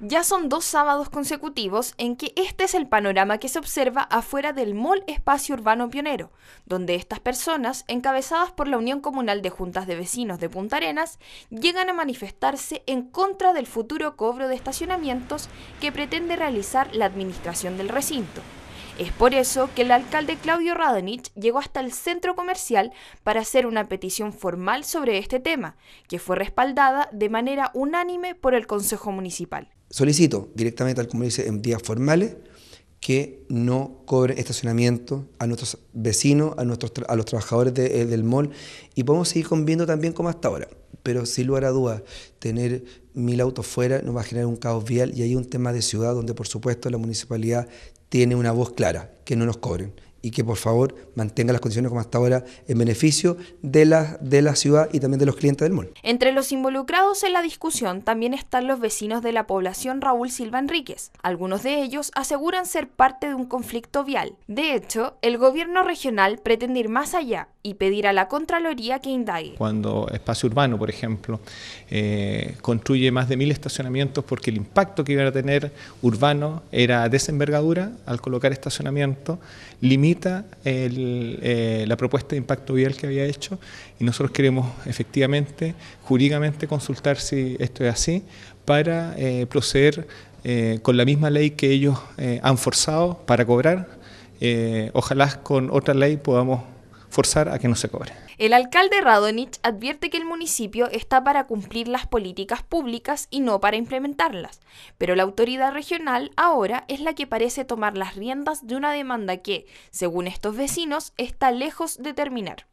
Ya son dos sábados consecutivos en que este es el panorama que se observa afuera del Mall Espacio Urbano Pionero, donde estas personas, encabezadas por la Unión Comunal de Juntas de Vecinos de Punta Arenas, llegan a manifestarse en contra del futuro cobro de estacionamientos que pretende realizar la administración del recinto. Es por eso que el alcalde Claudio Radonich llegó hasta el centro comercial para hacer una petición formal sobre este tema, que fue respaldada de manera unánime por el Consejo Municipal. Solicito directamente al Comercio en días formales que no cobre estacionamiento a nuestros vecinos, a, nuestros a los trabajadores eh, del mall y podemos seguir conviviendo también como hasta ahora. Pero sin lugar a dudas, tener mil autos fuera nos va a generar un caos vial y hay un tema de ciudad donde por supuesto la municipalidad tiene una voz clara, que no nos cobren y que por favor mantenga las condiciones como hasta ahora en beneficio de la, de la ciudad y también de los clientes del mall. Entre los involucrados en la discusión también están los vecinos de la población Raúl Silva Enríquez. Algunos de ellos aseguran ser parte de un conflicto vial. De hecho, el gobierno regional pretende ir más allá y pedir a la Contraloría que indague. Cuando Espacio Urbano, por ejemplo, eh, construye más de mil estacionamientos porque el impacto que iba a tener urbano era desenvergadura al colocar estacionamiento, limita eh, la propuesta de impacto vial que había hecho y nosotros queremos efectivamente, jurídicamente, consultar si esto es así para eh, proceder eh, con la misma ley que ellos han forzado para cobrar. ojalá con otra ley podamos forzar a que no se cobre. El alcalde Radonich advierte que el municipio está para cumplir las políticas públicas y no para implementarlas, pero la autoridad regional ahora es la que parece tomar las riendas de una demanda que, según estos vecinos, está lejos de terminar.